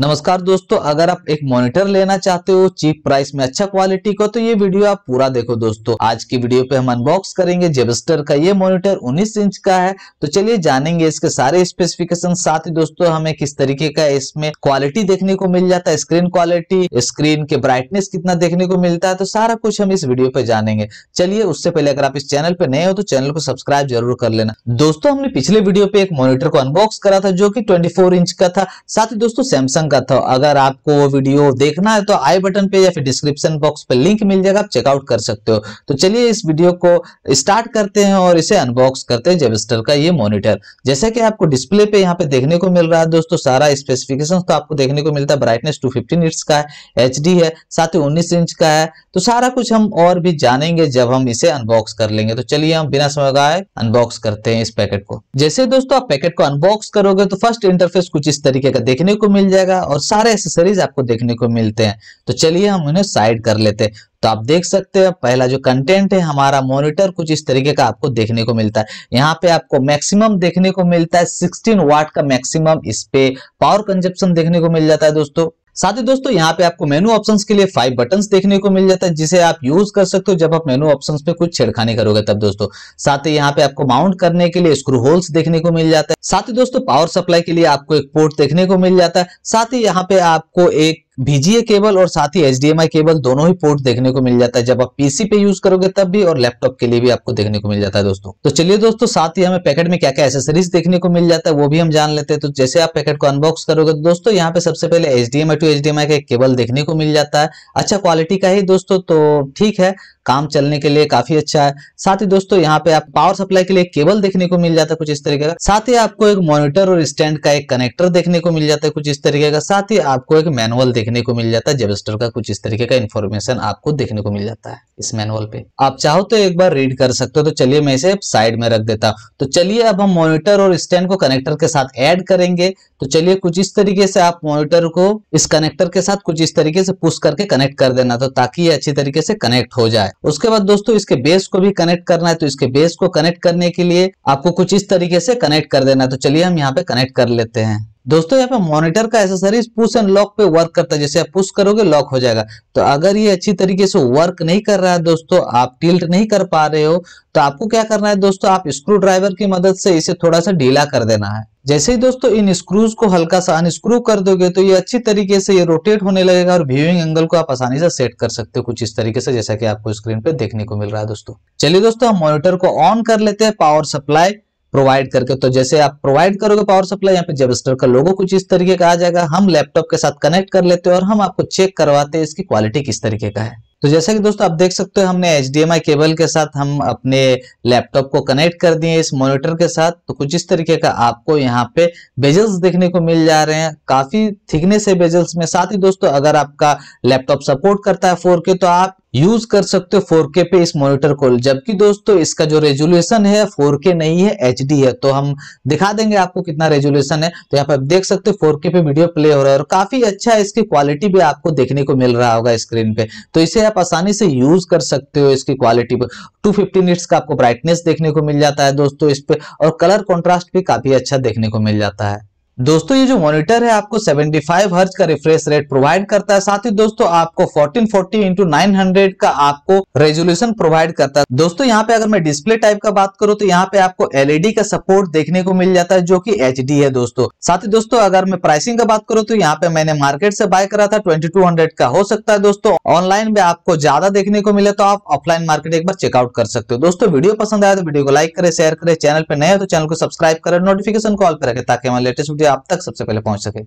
नमस्कार दोस्तों अगर आप एक मॉनिटर लेना चाहते हो चीप प्राइस में अच्छा क्वालिटी का तो ये वीडियो आप पूरा देखो दोस्तों आज की वीडियो पे हम अनबॉक्स करेंगे जेबस्टर का ये मॉनिटर 19 इंच का है तो चलिए जानेंगे इसके सारे स्पेसिफिकेशन साथ ही दोस्तों हमें किस तरीके का इसमें क्वालिटी देखने को मिल जाता है स्क्रीन क्वालिटी स्क्रीन के ब्राइटनेस कितना देखने को मिलता है तो सारा कुछ हम इस वीडियो पे जानेंगे चलिए उससे पहले अगर आप इस चैनल पे नए हो तो चैनल को सब्सक्राइब जरूर कर लेना दोस्तों हमने पिछले वीडियो पे एक मॉनिटर को अनबॉक्स करा था जो की ट्वेंटी इंच का था साथ ही दोस्तों सैमसंग अंगत हो अगर आपको वो वीडियो देखना है तो आई बटन पे या फिर डिस्क्रिप्शन बॉक्स पे लिंक मिल जाएगा आप चेकआउट कर सकते हो तो चलिए इस वीडियो को स्टार्ट करते हैं और इसे अनबॉक्स करते हैं जेबिस्टर का ये मॉनिटर जैसे कि आपको डिस्प्ले पे यहाँ पे देखने को मिल रहा है दोस्तों सारा स्पेसिफिकेशन तो आपको देखने को मिलता है ब्राइटनेस टू फिफ्टीन का है एच है साथ ही उन्नीस इंच का है तो सारा कुछ हम और भी जानेंगे जब हम इसे अनबॉक्स कर लेंगे तो चलिए हम बिना समय गए अनबॉक्स करते हैं इस पैकेट को जैसे दोस्तों आप पैकेट को अनबॉक्स करोगे तो फर्स्ट इंटरफेस कुछ इस तरीके का देखने को मिल जाएगा मिलेगा और सारे एक्सेसरीज आपको देखने को मिलते हैं तो चलिए हम उन्हें साइड कर लेते हैं तो आप देख सकते हैं पहला जो कंटेंट है हमारा मॉनिटर कुछ इस तरीके का आपको देखने को मिलता है यहाँ पे आपको मैक्सिमम देखने को मिलता है 16 वाट का मैक्सिमम इस पे पावर कंजप्शन देखने को मिल जाता है दोस्तों साथ ही दोस्तों यहाँ पे आपको मेनू ऑप्शंस के लिए फाइव बटन देखने को मिल जाता है जिसे आप यूज कर सकते हो जब आप मेनू ऑप्शंस पे कुछ छेड़खानी करोगे तब दोस्तों साथ ही यहाँ पे आपको माउंट करने के लिए स्क्रू होल्स देखने को मिल जाता है साथ ही दोस्तों पावर सप्लाई के लिए आपको एक पोर्ट देखने को मिल जाता है साथ ही यहाँ पे आपको एक बीजीए केबल और साथ ही एच केबल दोनों ही पोर्ट देखने को मिल जाता है जब आप पीसी पे यूज करोगे तब भी और लैपटॉप के लिए भी आपको देखने को मिल जाता है दोस्तों तो चलिए दोस्तों साथ ही हमें पैकेट में क्या क्या एसेसरीज देखने को मिल जाता है वो भी हम जान लेते हैं तो जैसे आप पैकेट को अनबॉक्स करोगे तो दोस्तों यहाँ पे सबसे पहले एच टू एच का एक केबल देखने को मिल जाता है अच्छा क्वालिटी का ही दोस्तों तो ठीक है काम चलने के लिए काफी अच्छा है साथ ही दोस्तों यहाँ पे आप पावर सप्लाई के लिए केबल देखने को मिल जाता है कुछ इस तरीके का साथ ही आपको एक मॉनिटर और स्टैंड का एक कनेक्टर देखने को मिल जाता है कुछ इस तरीके का साथ ही आपको एक मैनुअल देखने को मिल जाता है जेबस्टर का कुछ इस तरीके का इन्फॉर्मेशन आपको देखने को मिल जाता है इस मैनुअल पे आप चाहो तो एक बार रीड कर सकते हो तो चलिए मैं इसे साइड में रख देता तो चलिए अब हम मॉनिटर और स्टैंड को कनेक्टर के साथ ऐड करेंगे तो चलिए कुछ इस तरीके से आप मॉनिटर को इस कनेक्टर के साथ कुछ इस तरीके से पुश करके कनेक्ट कर देना तो ताकि ये अच्छी तरीके से कनेक्ट हो जाए उसके बाद दोस्तों इसके बेस को भी कनेक्ट करना है तो इसके बेस को कनेक्ट करने के लिए आपको कुछ इस तरीके से कनेक्ट कर देना तो चलिए हम यहाँ पे कनेक्ट कर लेते हैं दोस्तों यहाँ पे मॉनिटर का एसेसरीज पुश एंड लॉक पे वर्क करता है जैसे आप पुश करोगे लॉक हो जाएगा तो अगर ये अच्छी तरीके से वर्क नहीं कर रहा है दोस्तों आप टिल्ट नहीं कर पा रहे हो तो आपको क्या करना है दोस्तों आप स्क्रू ड्राइवर की मदद से इसे थोड़ा सा ढीला कर देना है जैसे ही दोस्तों इन स्क्रूज को हल्का सा अनस्क्रू कर दोगे तो ये अच्छी तरीके से ये रोटेट होने लगेगा और व्यूइंग एंगल को आप आसानी से सेट कर सकते हो कुछ इस तरीके से जैसा कि आपको स्क्रीन पे देखने को मिल रहा है दोस्तों चलिए दोस्तों हम मॉनिटर को ऑन कर लेते हैं पावर सप्लाई प्रोवाइड करके तो जैसे आप प्रोवाइड करोगे पावर सप्लाई यहाँ पे जेबस्टर का लोगो कुछ इस तरीके का आ जाएगा हम लैपटॉप के साथ कनेक्ट कर लेते हैं और हम आपको चेक करवाते हैं इसकी क्वालिटी किस तरीके का है तो जैसा कि दोस्तों आप देख सकते हो हमने एच केबल के साथ हम अपने लैपटॉप को कनेक्ट कर दिए इस मॉनिटर के साथ तो कुछ इस तरीके का आपको यहाँ पे बेजल्स देखने को मिल जा रहे हैं काफी थिकनेस है बेजल्स में साथ ही दोस्तों अगर आपका लैपटॉप सपोर्ट करता है फोर तो आप यूज कर सकते हो 4K पे इस मॉनिटर को जबकि दोस्तों इसका जो रेजुलेशन है 4K नहीं है एच है तो हम दिखा देंगे आपको कितना रेजुलेशन है तो यहाँ पे आप देख सकते हो 4K पे वीडियो प्ले हो रहा है और काफी अच्छा इसकी क्वालिटी भी आपको देखने को मिल रहा होगा स्क्रीन पे तो इसे आप आसानी से यूज कर सकते हो इसकी क्वालिटी पर टू फिफ्टी का आपको ब्राइटनेस देखने को मिल जाता है दोस्तों इस पर और कलर कॉन्ट्रास्ट भी काफी अच्छा देखने को मिल जाता है दोस्तों ये जो मॉनिटर है आपको 75 फाइव हर्ज का रिफ्रेश रेट प्रोवाइड करता है साथ ही दोस्तों आपको 1440 फोर्टी इंटू का आपको रेजोल्यूशन प्रोवाइड करता है दोस्तों यहाँ पे अगर मैं डिस्प्ले टाइप का बात करूँ तो यहाँ पे आपको एलईडी e का सपोर्ट देखने को मिल जाता है जो कि एच है दोस्तों साथ ही दोस्तों अगर मैं प्राइसिंग का बात करूँ तो यहाँ पे मैंने मार्केट से बाय करा था ट्वेंटी का हो सकता है दोस्तों ऑनलाइन में आपको ज्यादा देखने को मिले तो आप ऑफलाइन मार्केट एक बार चेकआउट कर सकते हो दोस्तों वीडियो पसंद आया तो वीडियो को लाइक करे शेयर करे चैनल पर नए तो चैनल को सब्सक्राइब करें नोटिफिकेशन कॉल पर रखें ताकि हमारे लेटेस्ट वीडियो आप तक सबसे पहले पहुंच सके